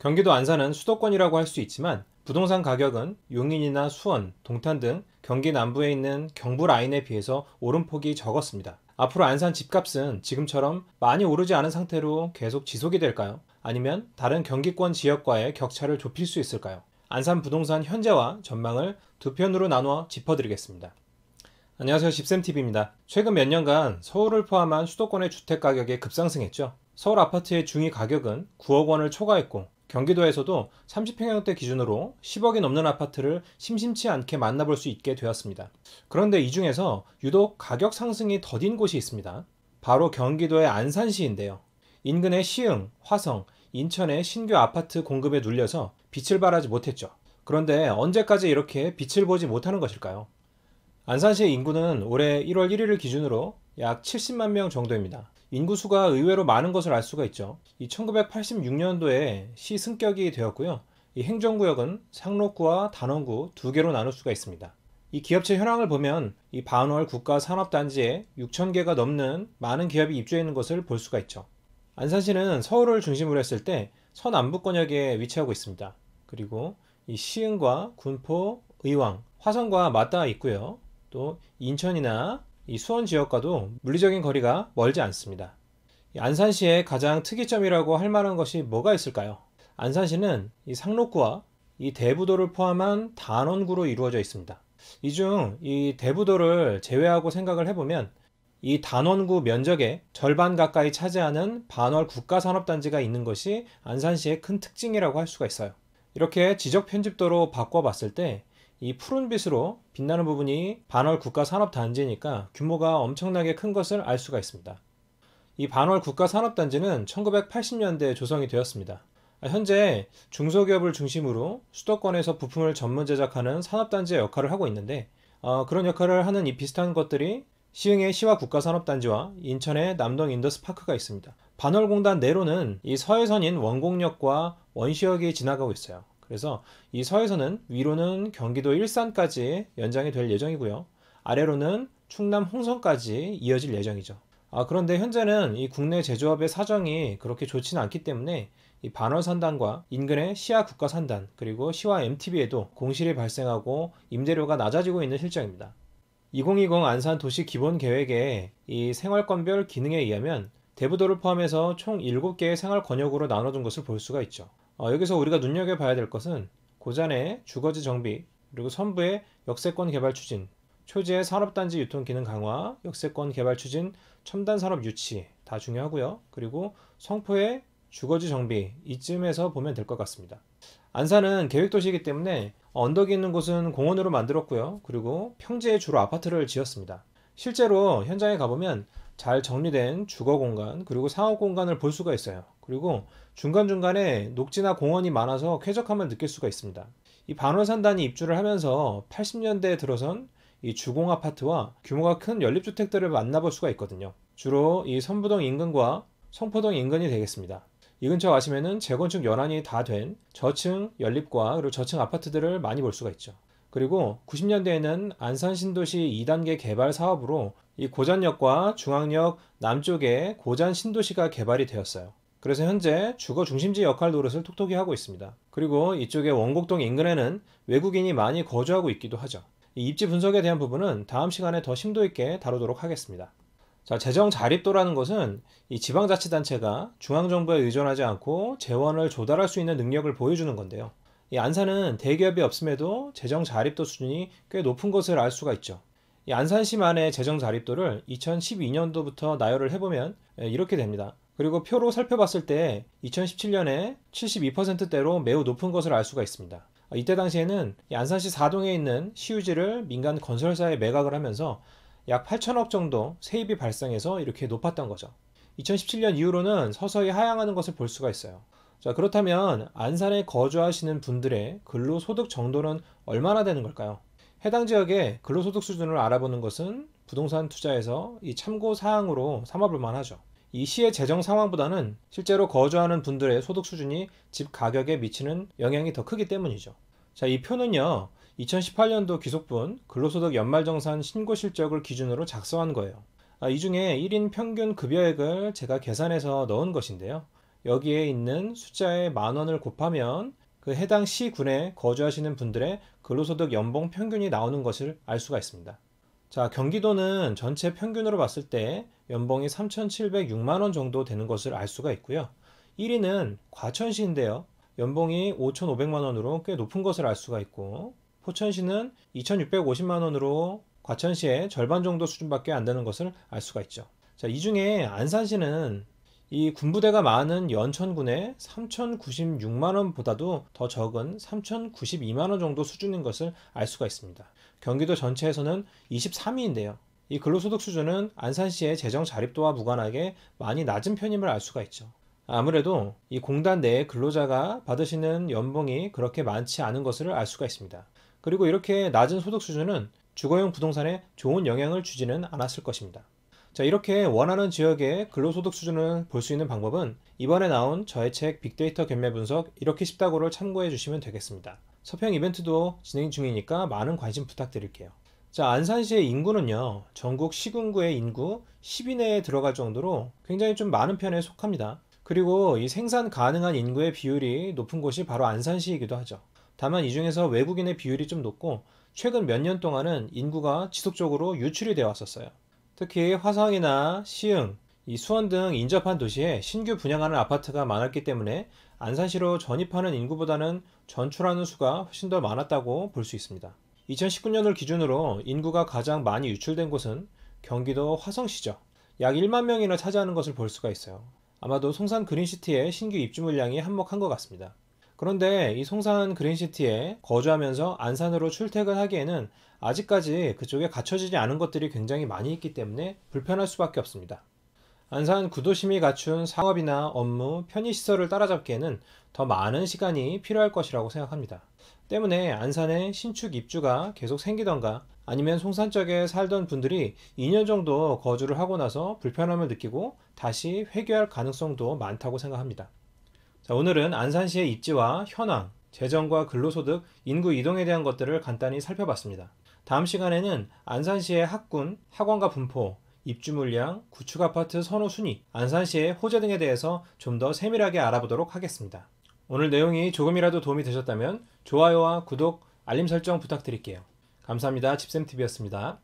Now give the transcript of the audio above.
경기도 안산은 수도권이라고 할 수 있지만 부동산 가격은 용인이나 수원, 동탄 등 경기 남부에 있는 경부 라인에 비해서 오름폭이 적었습니다. 앞으로 안산 집값은 지금처럼 많이 오르지 않은 상태로 계속 지속이 될까요? 아니면 다른 경기권 지역과의 격차를 좁힐 수 있을까요? 안산 부동산 현재와 전망을 두 편으로 나눠 짚어드리겠습니다. 안녕하세요. 집샘TV입니다. 최근 몇 년간 서울을 포함한 수도권의 주택 가격이 급상승했죠. 서울 아파트의 중위 가격은 9억 원을 초과했고 경기도에서도 30평형대 기준으로 10억이 넘는 아파트를 심심치 않게 만나볼 수 있게 되었습니다. 그런데 이 중에서 유독 가격 상승이 더딘 곳이 있습니다. 바로 경기도의 안산시인데요. 인근의 시흥, 화성, 인천의 신규 아파트 공급에 눌려서 빛을 발하지 못했죠. 그런데 언제까지 이렇게 빛을 보지 못하는 것일까요? 안산시의 인구는 올해 1월 1일을 기준으로 약 70만 명 정도입니다. 인구수가 의외로 많은 것을 알 수가 있죠. 이 1986년도에 시 승격이 되었고요. 이 행정구역은 상록구와 단원구 두 개로 나눌 수가 있습니다. 이 기업체 현황을 보면 이 반월 국가 산업단지에 6천 개가 넘는 많은 기업이 입주해 있는 것을 볼 수가 있죠. 안산시는 서울을 중심으로 했을 때 서남부 권역에 위치하고 있습니다. 그리고 이 시흥과 군포, 의왕, 화성과 맞닿아 있고요. 또 인천이나 이 수원 지역과도 물리적인 거리가 멀지 않습니다. 안산시의 가장 특이점이라고 할 만한 것이 뭐가 있을까요? 안산시는 이 상록구와 이 대부도를 포함한 단원구로 이루어져 있습니다. 이 중 이 대부도를 제외하고 생각을 해보면 이 단원구 면적의 절반 가까이 차지하는 반월 국가산업단지가 있는 것이 안산시의 큰 특징이라고 할 수가 있어요. 이렇게 지적 편집도로 바꿔봤을 때이 푸른빛으로 빛나는 부분이 반월 국가산업단지니까 규모가 엄청나게 큰 것을 알 수가 있습니다. 이 반월 국가산업단지는 1980년대에 조성이 되었습니다. 현재 중소기업을 중심으로 수도권에서 부품을 전문 제작하는 산업단지의 역할을 하고 있는데 어, 그런 역할을 하는 이 비슷한 것들이 시흥의 시와 국가산업단지와 인천의 남동 인더스파크가 있습니다. 반월공단 내로는 이 서해선인 원곡역과 원시역이 지나가고 있어요. 그래서 이서에서는 위로는 경기도 일산까지 연장이 될 예정이고요. 아래로는 충남 홍성까지 이어질 예정이죠. 아, 그런데 현재는 이 국내 제조업의 사정이 그렇게 좋지는 않기 때문에 이 반월산단과 인근의 시야 국가산단 그리고 시와 MTB에도 공실이 발생하고 임대료가 낮아지고 있는 실정입니다. 2020 안산 도시 기본 계획에 이 생활권별 기능에 의하면 대부도를 포함해서 총 7개의 생활 권역으로 나눠둔 것을 볼 수가 있죠. 어, 여기서 우리가 눈여겨봐야 될 것은 고잔의 주거지 정비, 그리고 선부의 역세권 개발 추진, 초지의 산업단지 유통 기능 강화, 역세권 개발 추진, 첨단 산업 유치 다 중요하고요. 그리고 성포의 주거지 정비 이쯤에서 보면 될 것 같습니다. 안산은 계획도시이기 때문에 언덕이 있는 곳은 공원으로 만들었고요. 그리고 평지에 주로 아파트를 지었습니다. 실제로 현장에 가보면 잘 정리된 주거 공간 그리고 상업 공간을 볼 수가 있어요. 그리고 중간중간에 녹지나 공원이 많아서 쾌적함을 느낄 수가 있습니다. 이 반월산단이 입주를 하면서 80년대에 들어선 이 주공 아파트와 규모가 큰 연립주택들을 만나볼 수가 있거든요. 주로 이 선부동 인근과 성포동 인근이 되겠습니다. 이 근처 가시면은 재건축 연한이 다 된 저층 연립과 그리고 저층 아파트들을 많이 볼 수가 있죠. 그리고 90년대에는 안산 신도시 2단계 개발 사업으로 이고전역과 중앙역 남쪽에 고전 신도시가 개발이 되었어요. 그래서 현재 주거 중심지 역할 노릇을 톡톡히 하고 있습니다. 그리고 이쪽에 원곡동 인근에는 외국인이 많이 거주하고 있기도 하죠. 입지 분석에 대한 부분은 다음 시간에 더 심도 있게 다루도록 하겠습니다. 자, 재정 자립도라는 것은 이 지방자치단체가 중앙정부에 의존하지 않고 재원을 조달할 수 있는 능력을 보여주는 건데요. 이 안산은 대기업이 없음에도 재정 자립도 수준이 꽤 높은 것을 알 수가 있죠. 이 안산시만의 재정 자립도를 2012년도부터 나열을 해보면 예, 이렇게 됩니다. 그리고 표로 살펴봤을 때 2017년에 72%대로 매우 높은 것을 알 수가 있습니다. 이때 당시에는 안산시 4동에 있는 시유지를 민간 건설사에 매각을 하면서 약 8천억 정도 세입이 발생해서 이렇게 높았던 거죠. 2017년 이후로는 서서히 하향하는 것을 볼 수가 있어요. 자, 그렇다면 안산에 거주하시는 분들의 근로소득 정도는 얼마나 되는 걸까요? 해당 지역의 근로소득 수준을 알아보는 것은 부동산 투자에서 이 참고 사항으로 삼아볼 만하죠. 이 시의 재정 상황보다는 실제로 거주하는 분들의 소득 수준이 집 가격에 미치는 영향이 더 크기 때문이죠. 자, 이 표는요. 2018년도 귀속분 근로소득 연말정산 신고 실적을 기준으로 작성한 거예요. 아, 이 중에 1인 평균 급여액을 제가 계산해서 넣은 것인데요. 여기에 있는 숫자에 만 원을 곱하면 그 해당 시군에 거주하시는 분들의 근로소득 연봉 평균이 나오는 것을 알 수가 있습니다. 자, 경기도는 전체 평균으로 봤을 때 연봉이 3,706만 원 정도 되는 것을 알 수가 있고요. 1위는 과천시인데요. 연봉이 5,500만 원으로 꽤 높은 것을 알 수가 있고 포천시는 2,650만 원으로 과천시의 절반 정도 수준밖에 안 되는 것을 알 수가 있죠. 자, 이 중에 안산시는 이 군부대가 많은 연천군의 3,096만원보다도 더 적은 3,092만원 정도 수준인 것을 알 수가 있습니다. 경기도 전체에서는 23위인데요. 이 근로소득 수준은 안산시의 재정 자립도와 무관하게 많이 낮은 편임을 알 수가 있죠. 아무래도 이 공단 내에 근로자가 받으시는 연봉이 그렇게 많지 않은 것을 알 수가 있습니다. 그리고 이렇게 낮은 소득 수준은 주거용 부동산에 좋은 영향을 주지는 않았을 것입니다. 자 이렇게 원하는 지역의 근로소득 수준을 볼 수 있는 방법은 이번에 나온 저의 책 빅데이터 견매 분석 이렇게 쉽다고를 참고해 주시면 되겠습니다. 서평 이벤트도 진행 중이니까 많은 관심 부탁드릴게요. 자 안산시의 인구는요 전국 시군구의 인구 10위 내에 들어갈 정도로 굉장히 좀 많은 편에 속합니다. 그리고 이 생산 가능한 인구의 비율이 높은 곳이 바로 안산시이기도 하죠. 다만 이 중에서 외국인의 비율이 좀 높고 최근 몇 년 동안은 인구가 지속적으로 유출이 되어 왔었어요. 특히 화성이나 시흥, 이 수원 등 인접한 도시에 신규 분양하는 아파트가 많았기 때문에 안산시로 전입하는 인구보다는 전출하는 수가 훨씬 더 많았다고 볼 수 있습니다. 2019년을 기준으로 인구가 가장 많이 유출된 곳은 경기도 화성시죠. 약 1만 명이나 차지하는 것을 볼 수가 있어요. 아마도 송산 그린시티의 신규 입주 물량이 한몫한 것 같습니다. 그런데 이 송산 그린시티에 거주하면서 안산으로 출퇴근하기에는 아직까지 그쪽에 갖춰지지 않은 것들이 굉장히 많이 있기 때문에 불편할 수밖에 없습니다. 안산 구도심이 갖춘 상업이나 업무, 편의시설을 따라잡기에는 더 많은 시간이 필요할 것이라고 생각합니다. 때문에 안산에 신축 입주가 계속 생기던가 아니면 송산 쪽에 살던 분들이 2년 정도 거주를 하고 나서 불편함을 느끼고 다시 회귀할 가능성도 많다고 생각합니다. 자, 오늘은 안산시의 입지와 현황, 재정과 근로소득, 인구 이동에 대한 것들을 간단히 살펴봤습니다. 다음 시간에는 안산시의 학군, 학원과 분포, 입주 물량, 구축 아파트 선호 순위, 안산시의 호재 등에 대해서 좀 더 세밀하게 알아보도록 하겠습니다. 오늘 내용이 조금이라도 도움이 되셨다면 좋아요와 구독, 알림 설정 부탁드릴게요. 감사합니다. 집쌤TV였습니다.